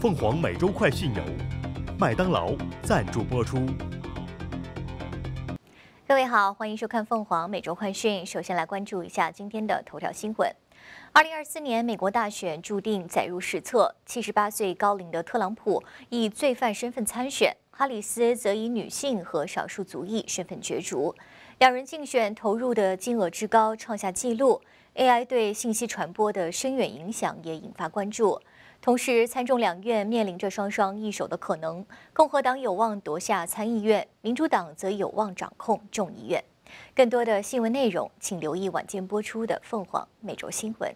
凤凰每周快讯由麦当劳赞助播出。各位好，欢迎收看凤凰每周快讯。首先来关注一下今天的头条新闻：二零二四年美国大选注定载入史册。七十八岁高龄的特朗普以罪犯身份参选，哈里斯则以女性和少数族裔身份角逐。两人竞选投入的金额之高创下纪录。AI 对信息传播的深远影响也引发关注。同时，参众两院面临着双双易手的可能。共和党有望夺下参议院，民主党则有望掌控众议院。更多的新闻内容，请留意晚间播出的《凤凰美洲新闻》。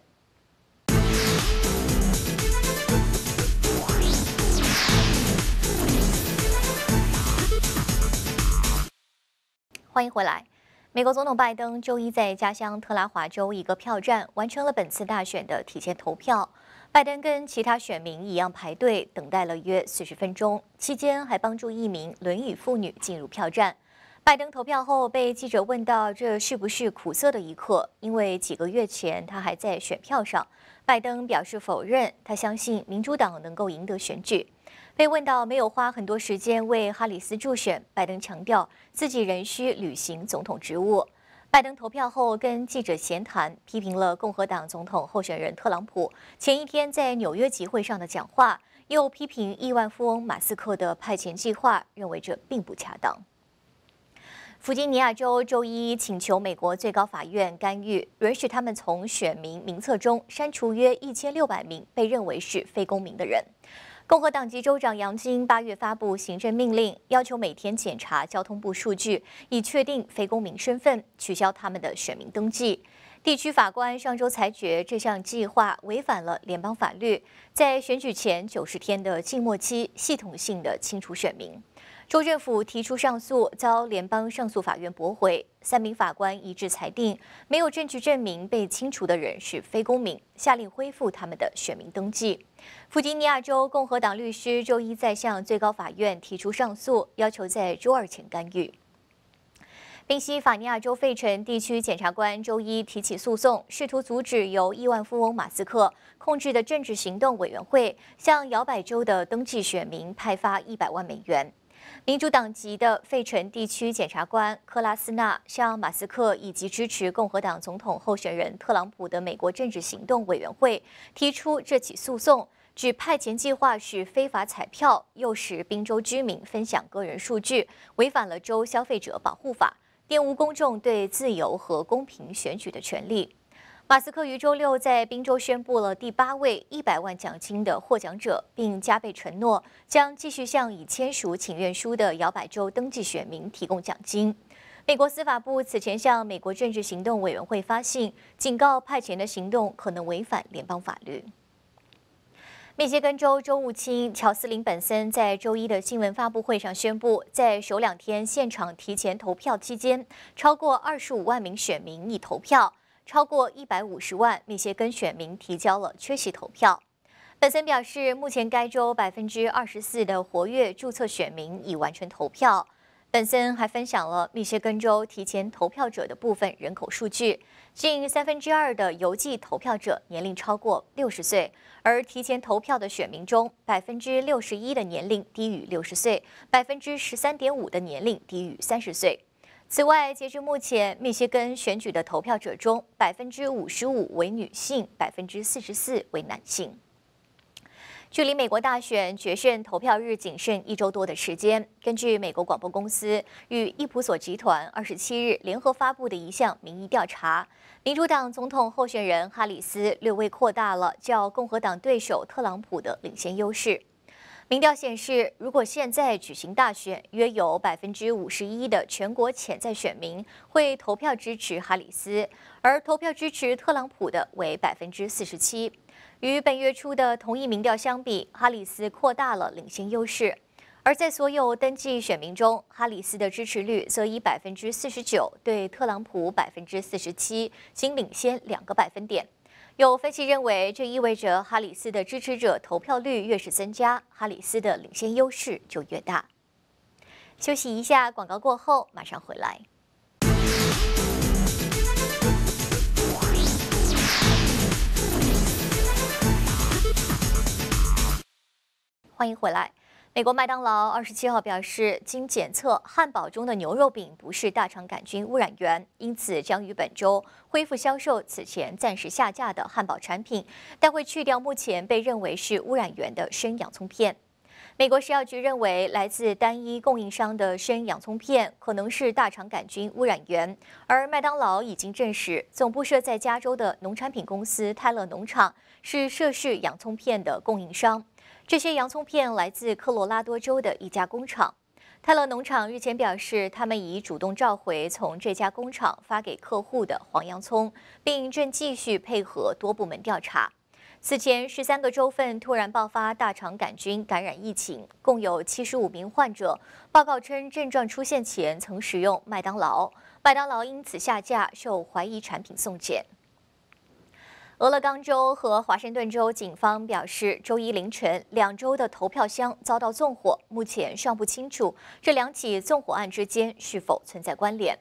欢迎回来。美国总统拜登周一在家乡特拉华州一个票站完成了本次大选的提前投票。拜登跟其他选民一样排队等待了约四十分钟，期间还帮助一名轮椅妇女进入票站。拜登投票后被记者问到：“这是不是苦涩的一刻？”因为几个月前他还在选票上。拜登表示否认，他相信民主党能够赢得选举。被问到没有花很多时间为哈里斯助选，拜登强调自己仍需履行总统职务。拜登投票后跟记者闲谈，批评了共和党总统候选人特朗普前一天在纽约集会上的讲话，又批评亿万富翁马斯克的派遣计划，认为这并不恰当。弗吉尼亚州周一请求美国最高法院干预，允许他们从选民名册中删除约一千六百名被认为是非公民的人。共和党籍州长杨金八月发布行政命令，要求每天检查交通部数据，以确定非公民身份，取消他们的选民登记。地区法官上周裁决，这项计划违反了联邦法律，在选举前九十天的静默期，系统性的清除选民。州政府提出上诉，遭联邦上诉法院驳回。三名法官一致裁定，没有证据证明被清除的人是非公民，下令恢复他们的选民登记。弗吉尼亚州共和党律师周一再向最高法院提出上诉，要求在周二前干预。宾夕法尼亚州费城地区检察官周一提起诉讼，试图阻止由亿万富翁马斯克控制的政治行动委员会向摇摆州的登记选民派发一百万美元。民主党籍的费城地区检察官克拉斯纳向马斯克以及支持共和党总统候选人特朗普的美国政治行动委员会提出这起诉讼，指派遣计划是非法彩票，诱使宾州居民分享个人数据，违反了州消费者保护法，玷污公众对自由和公平选举的权利。马斯克于周六在宾州宣布了第八位一百万奖金的获奖者，并加倍承诺将继续向已签署请愿书的摇摆州登记选民提供奖金。美国司法部此前向美国政治行动委员会发信，警告派遣的行动可能违反联邦法律。密歇根州州务卿乔斯林·本森在周一的新闻发布会上宣布，在首两天现场提前投票期间，超过二十五万名选民已投票。超过一百五十万密歇根选民提交了缺席投票。本森表示，目前该州百分之二十四的活跃注册选民已完成投票。本森还分享了密歇根州提前投票者的部分人口数据：近三分之二的邮寄投票者年龄超过六十岁，而提前投票的选民中，百分之六十一的年龄低于六十岁，百分之十三点五的年龄低于三十岁。此外，截至目前，密歇根选举的投票者中，百分之五十五为女性，百分之四十四为男性。距离美国大选决胜投票日仅剩一周多的时间，根据美国广播公司与伊普索集团二十七日联合发布的一项民意调查，民主党总统候选人哈里斯略微扩大了较共和党对手特朗普的领先优势。民调显示，如果现在举行大选，约有百分之五十一的全国潜在选民会投票支持哈里斯，而投票支持特朗普的为百分之四十七。与本月初的同一民调相比，哈里斯扩大了领先优势。而在所有登记选民中，哈里斯的支持率则以百分之四十九对特朗普百分之四十七，仅领先两个百分点。有分析认为，这意味着哈里斯的支持者投票率越是增加，哈里斯的领先优势就越大。休息一下，广告过后马上回来。欢迎回来。美国麦当劳二十七号表示，经检测，汉堡中的牛肉饼不是大肠杆菌污染源，因此将于本周恢复销售此前暂时下架的汉堡产品，但会去掉目前被认为是污染源的生洋葱片。美国食药局认为，来自单一供应商的生洋葱片可能是大肠杆菌污染源，而麦当劳已经证实，总部设在加州的农产品公司泰勒农场是涉事洋葱片的供应商。这些洋葱片来自科罗拉多州的一家工厂。泰勒农场日前表示，他们已主动召回从这家工厂发给客户的黄洋葱，并正继续配合多部门调查。此前，十三个州份突然爆发大肠杆菌感染疫情，共有七十五名患者。报告称，症状出现前曾使用麦当劳，麦当劳因此下架受怀疑产品送检。俄勒冈州和华盛顿州警方表示，周一凌晨，两州的投票箱遭到纵火，目前尚不清楚这两起纵火案之间是否存在关联。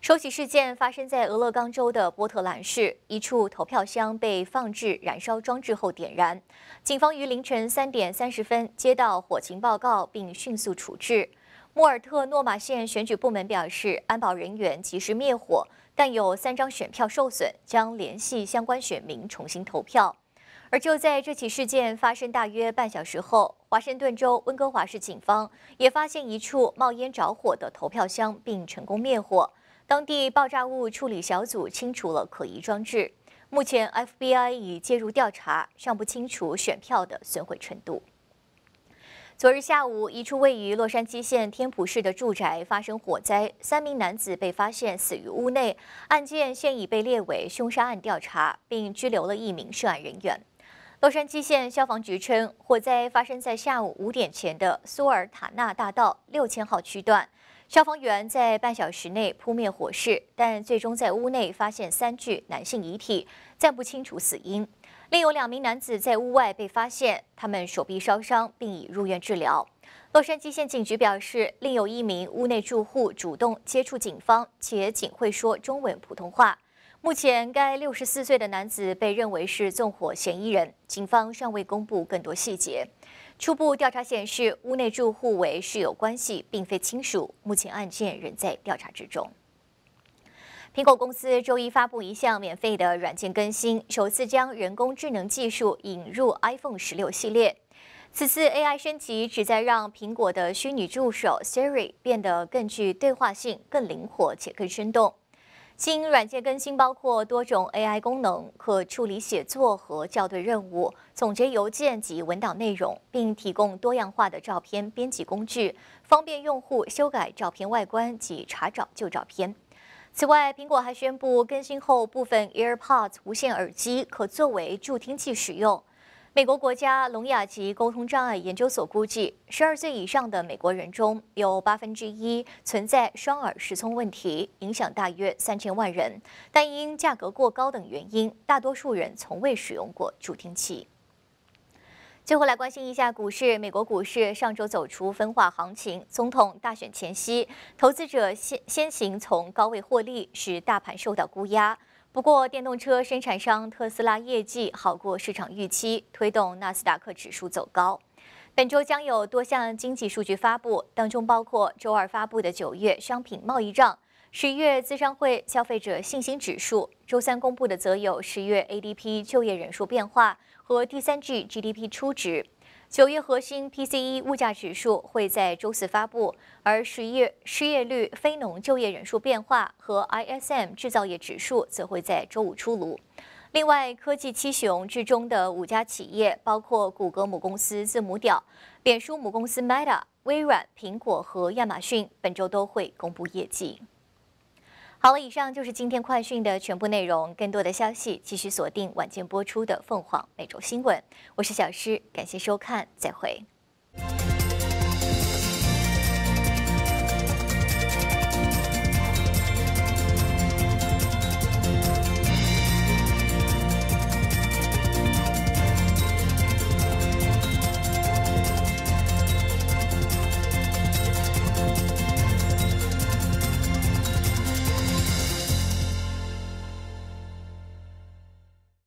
首起事件发生在俄勒冈州的波特兰市，一处投票箱被放置燃烧装置后点燃，警方于凌晨三点三十分接到火情报告，并迅速处置。莫尔特诺马县选举部门表示，安保人员及时灭火，但有三张选票受损，将联系相关选民重新投票。而就在这起事件发生大约半小时后，华盛顿州温哥华市警方也发现一处冒烟着火的投票箱，并成功灭火。当地爆炸物处理小组清除了可疑装置。目前，FBI 已介入调查，尚不清楚选票的损毁程度。昨日下午，一处位于洛杉矶县天普市的住宅发生火灾，三名男子被发现死于屋内。案件现已被列为凶杀案调查，并拘留了一名涉案人员。洛杉矶县消防局称，火灾发生在下午五点前的苏尔塔纳大道六千号区段。消防员在半小时内扑灭火势，但最终在屋内发现三具男性遗体，暂不清楚死因。另有两名男子在屋外被发现，他们手臂烧伤，并已入院治疗。洛杉矶县警局表示，另有一名屋内住户主动接触警方，且仅会说中文普通话。目前，该六十四岁的男子被认为是纵火嫌疑人，警方尚未公布更多细节。初步调查显示，屋内住户为室友关系，并非亲属。目前案件仍在调查之中。苹果公司周一发布一项免费的软件更新，首次将人工智能技术引入 iPhone 16系列。此次 AI 升级旨在让苹果的虚拟助手 Siri 变得更具对话性、更灵活且更生动。新软件更新包括多种 AI 功能，可处理写作和校对任务、总结邮件及文档内容，并提供多样化的照片编辑工具，方便用户修改照片外观及查找旧照片。此外，苹果还宣布，更新后部分 AirPods 无线耳机可作为助听器使用。美国国家聋哑及沟通障碍研究所估计，十二岁以上的美国人中有八分之一存在双耳失聪问题，影响大约三千万人，但因价格过高等原因，大多数人从未使用过助听器。最后来关心一下股市。美国股市上周走出分化行情，总统大选前夕，投资者先先行从高位获利，使大盘受到估压。不过，电动车生产商特斯拉业绩好过市场预期，推动纳斯达克指数走高。本周将有多项经济数据发布，当中包括周二发布的九月商品贸易账、十月资商会消费者信心指数；周三公布的则有十月 ADP 就业人数变化。和第三季 GDP 初值，九月核心 PCE 物价指数会在周四发布，而十一月失业率、非农就业人数变化和 ISM 制造业指数则会在周五出炉。另外，科技七雄之中的五家企业，包括谷歌母公司字母表、脸书母公司 Meta、微软、苹果和亚马逊，本周都会公布业绩。好了，以上就是今天快讯的全部内容。更多的消息，继续锁定晚间播出的《凤凰每周新闻》。我是小诗，感谢收看，再会。